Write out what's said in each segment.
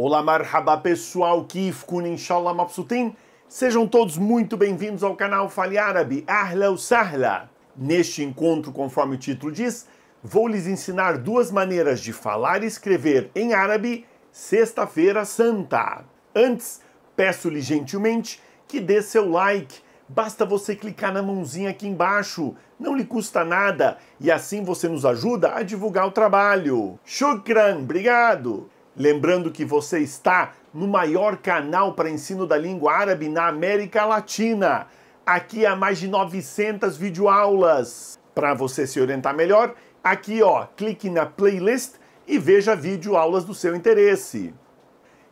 Olá, marhaba pessoal, kifkun inshallah mabsutin. Sejam todos muito bem-vindos ao canal Fale Árabe, Ahla ou Sahla. Neste encontro, conforme o título diz, vou lhes ensinar duas maneiras de falar e escrever em árabe Sexta-feira Santa. Antes, peço-lhe gentilmente que dê seu like. Basta você clicar na mãozinha aqui embaixo, não lhe custa nada e assim você nos ajuda a divulgar o trabalho. Shukran, obrigado! Lembrando que você está no maior canal para ensino da língua árabe na América Latina. Aqui há mais de 900 videoaulas. Para você se orientar melhor, aqui ó, clique na playlist e veja videoaulas do seu interesse.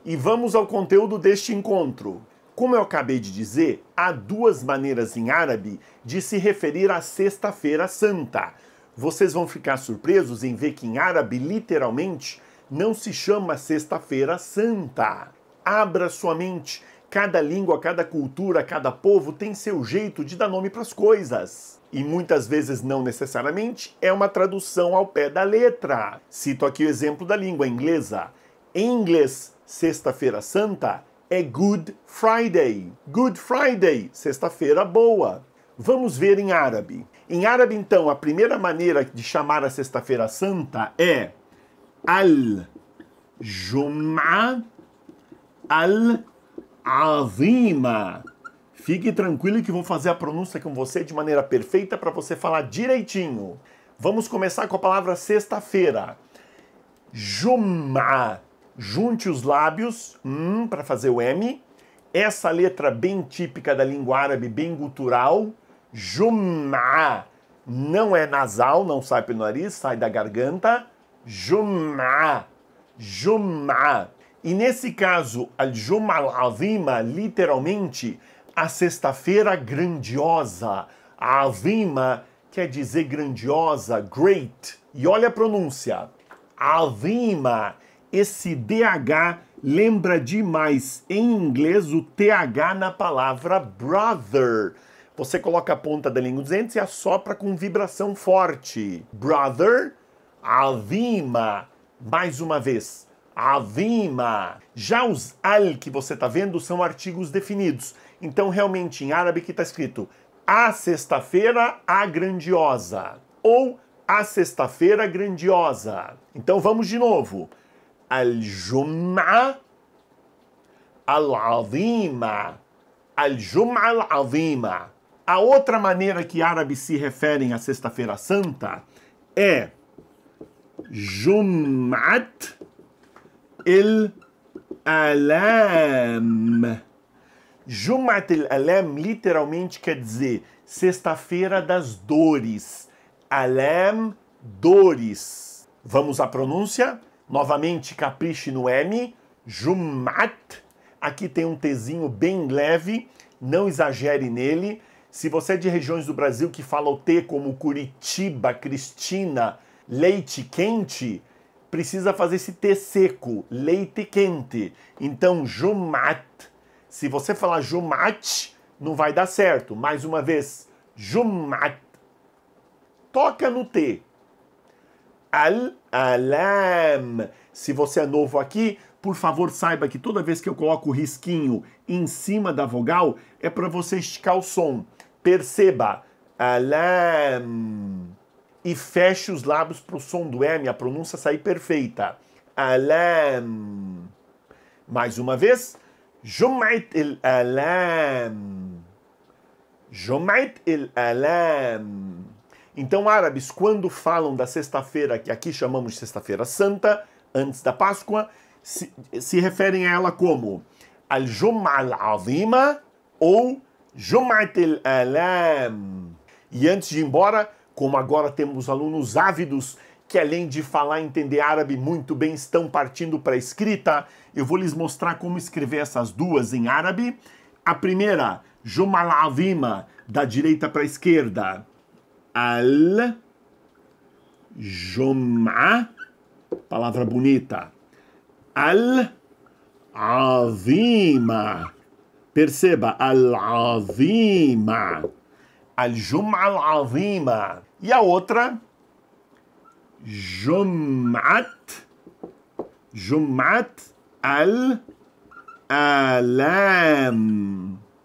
E vamos ao conteúdo deste encontro. Como eu acabei de dizer, há duas maneiras em árabe de se referir à Sexta-feira Santa. Vocês vão ficar surpresos em ver que em árabe, literalmente, não se chama Sexta-feira Santa. Abra sua mente. Cada língua, cada cultura, cada povo tem seu jeito de dar nome para as coisas. E muitas vezes, não necessariamente, é uma tradução ao pé da letra. Cito aqui o exemplo da língua inglesa. Em inglês, Sexta-feira Santa é Good Friday. Good Friday, Sexta-feira Boa. Vamos ver em árabe. Em árabe, então, a primeira maneira de chamar a Sexta-feira Santa é al-Jum'a al-Azima. Fique tranquilo que vou fazer a pronúncia com você de maneira perfeita para você falar direitinho. Vamos começar com a palavra sexta-feira. Jum'a. Junte os lábios hum, para fazer o M. Essa letra bem típica da língua árabe, bem gutural. Jum'a. Não é nasal, não sai pelo nariz, sai da garganta Jum'a. Jum'a. E nesse caso, al-Jum'a azima literalmente, a sexta-feira grandiosa. A Azima quer dizer grandiosa, great. E olha a pronúncia. Azima, esse DH lembra demais em inglês o TH na palavra brother. Você coloca a ponta da língua dos dentes e assopra com vibração forte. Brother Azima. Mais uma vez. Azima. Já os al que você está vendo são artigos definidos. Então, realmente, em árabe que está escrito a sexta-feira, a grandiosa. Ou a sexta-feira grandiosa. Então, vamos de novo. Al-Jum'a al-Azima. Al-Jum'a al-Azima. A outra maneira que árabes se referem à Sexta-feira Santa é Jum'at il alam. Jum'at il alam literalmente quer dizer sexta-feira das dores. Alam, dores. Vamos à pronúncia? Novamente, capriche no M. Jum'at. Aqui tem um Tzinho bem leve, não exagere nele. Se você é de regiões do Brasil que fala o T como Curitiba, Cristina, leite quente, precisa fazer esse T seco, leite quente. Então, jumat. Se você falar jumat, não vai dar certo. Mais uma vez, jumat. Toca no T. Al-alam. Se você é novo aqui, por favor, saiba que toda vez que eu coloco o risquinho em cima da vogal, é para você esticar o som. Perceba. Alam e feche os lábios para o som do M, a pronúncia sair perfeita. Alam. Mais uma vez. Jum'at el-alam. Jum'at el-alam. Então, árabes, quando falam da sexta-feira, que aqui chamamos de Sexta-feira Santa, antes da Páscoa, se, se referem a ela como Al-Jum'a al-Azima ou Jum'at el-alam. E antes de ir embora, como agora temos alunos ávidos que além de falar e entender árabe muito bem, estão partindo para a escrita. Eu vou lhes mostrar como escrever essas duas em árabe. A primeira, Jumal da direita para a esquerda. Al Jum'a, palavra bonita. Al Avima. Perceba, Al Avima. Al-Jum'a al-Azima. E a outra, Jum'at, Jum'at al-Alam.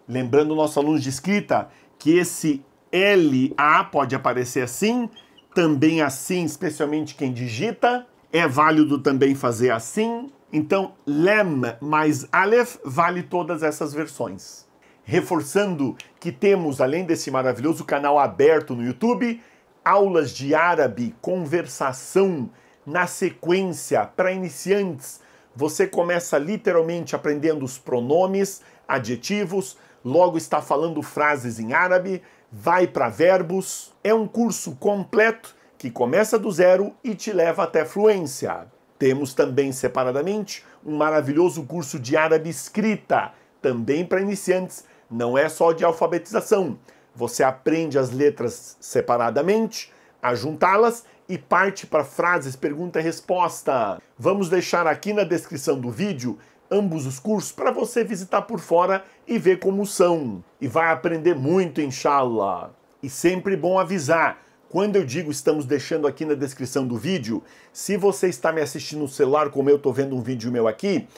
Lembrando nossos alunos de escrita que esse LA pode aparecer assim, também assim, especialmente quem digita. É válido também fazer assim. Então, lem mais aleph vale todas essas versões. Reforçando que temos, além desse maravilhoso canal aberto no YouTube, aulas de árabe, conversação na sequência para iniciantes. Você começa literalmente aprendendo os pronomes, adjetivos, logo está falando frases em árabe, vai para verbos. É um curso completo que começa do zero e te leva até fluência. Temos também separadamente um maravilhoso curso de árabe escrita, também para iniciantes, não é só de alfabetização. Você aprende as letras separadamente, a juntá-las e parte para frases pergunta-resposta. Vamos deixar aqui na descrição do vídeo ambos os cursos para você visitar por fora e ver como são. E vai aprender muito, inshallah. E sempre bom avisar, quando eu digo estamos deixando aqui na descrição do vídeo, se você está me assistindo no celular, como eu estou vendo um vídeo meu aqui,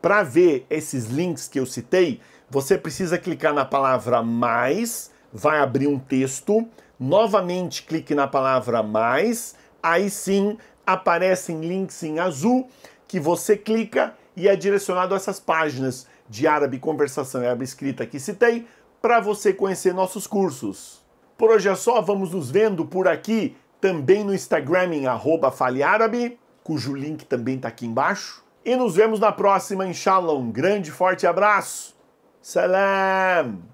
para ver esses links que eu citei, você precisa clicar na palavra mais, vai abrir um texto. Novamente clique na palavra mais, aí sim aparecem links em azul que você clica e é direcionado a essas páginas de árabe conversação e árabe escrita que citei para você conhecer nossos cursos. Por hoje é só, vamos nos vendo por aqui, também no Instagram em arroba faleárabe, cujo link também está aqui embaixo. E nos vemos na próxima, inshallah. Um grande forte abraço! Salam.